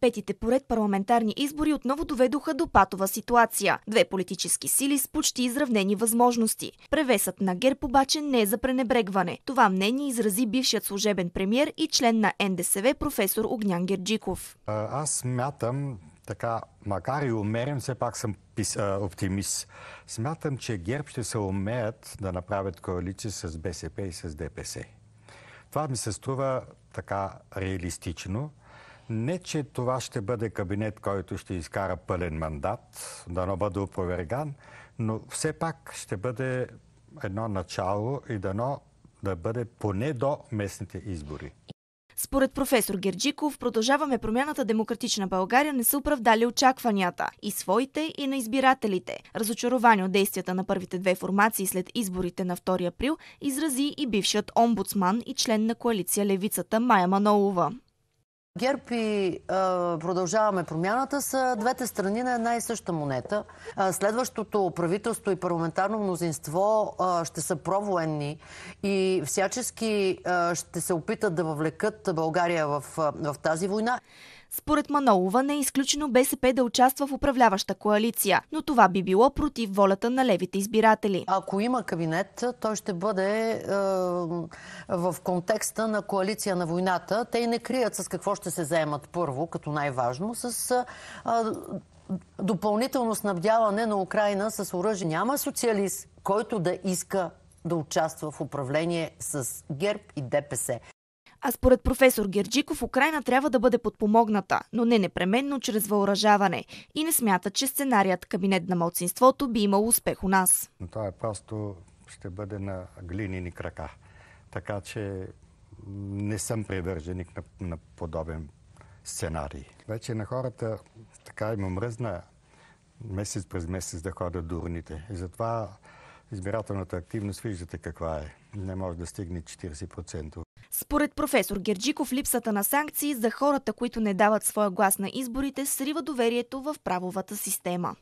петите поред парламентарни избори отново доведоха до патова ситуация. Две политически сили с почти изравнени възможности. Превесът на ГЕРБ обаче не е за пренебрегване. Това мнение изрази бившият служебен премьер и член на НДСВ професор Огнян Герджиков. Аз мятам, така, макар и умерен, все пак съм пис, а, оптимист. Смятам, че ГЕРБ ще се умеят да направят коалиция с БСП и с ДПС. Това ми се струва така реалистично. Не, че това ще бъде кабинет, който ще изкара пълен мандат, да не бъде опроверган, но все пак ще бъде едно начало и дано да бъде поне до местните избори. Според професор Герджиков, продължаваме промяната Демократична България не са оправдали очакванията и своите, и на избирателите. Разочаровани от действията на първите две формации след изборите на 2 април изрази и бившият омбудсман и член на коалиция Левицата Майя Манолова. ГЕРБ и а, продължаваме промяната са двете страни на една и съща монета. А, следващото правителство и парламентарно мнозинство а, ще са провоенни и всячески ще се опитат да въвлекат България в, в тази война. Според Манолова не е изключено БСП да участва в управляваща коалиция, но това би било против волята на левите избиратели. Ако има кабинет, той ще бъде е, в контекста на коалиция на войната. Те и не крият с какво ще се заемат първо, като най-важно, с е, е, допълнително снабдяване на Украина с оръжие. Няма социалист, който да иска да участва в управление с ГЕРБ и ДПС. А според професор Герджиков, Украина трябва да бъде подпомогната, но не непременно чрез въоръжаване. И не смята, че сценарият кабинет на младсинството би имал успех у нас. Това е просто ще бъде на глинини крака. Така че не съм привърженик на, на подобен сценарий. Вече на хората така има мръзна месец през месец да ходят дурните. И затова избирателната активност, виждате каква е. Не може да стигне 40%. Според професор Герджиков, липсата на санкции за хората, които не дават своя глас на изборите, срива доверието в правовата система.